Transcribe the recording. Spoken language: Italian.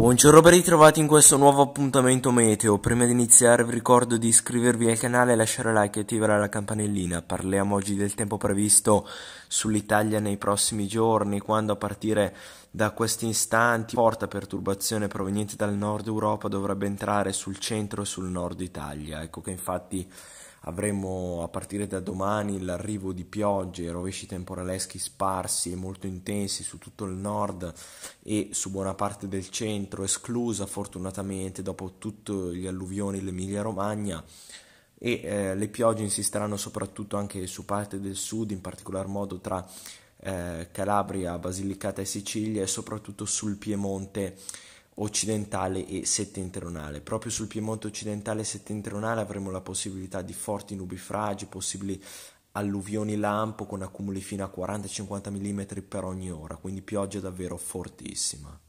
Buongiorno ben ritrovati in questo nuovo appuntamento meteo. Prima di iniziare vi ricordo di iscrivervi al canale, lasciare like e attivare la campanellina. Parliamo oggi del tempo previsto sull'Italia nei prossimi giorni, quando a partire da questi istanti forte perturbazione proveniente dal nord Europa dovrebbe entrare sul centro e sul nord Italia. Ecco che infatti avremo a partire da domani l'arrivo di piogge, rovesci temporaleschi sparsi e molto intensi su tutto il nord e su buona parte del centro, esclusa fortunatamente dopo tutti gli alluvioni l'Emilia Romagna e eh, le piogge insisteranno soprattutto anche su parte del sud, in particolar modo tra eh, Calabria, Basilicata e Sicilia e soprattutto sul Piemonte occidentale e settentrionale. Proprio sul Piemonte occidentale e settentrionale avremo la possibilità di forti nubifragi, possibili alluvioni lampo con accumuli fino a 40-50 mm per ogni ora, quindi pioggia davvero fortissima.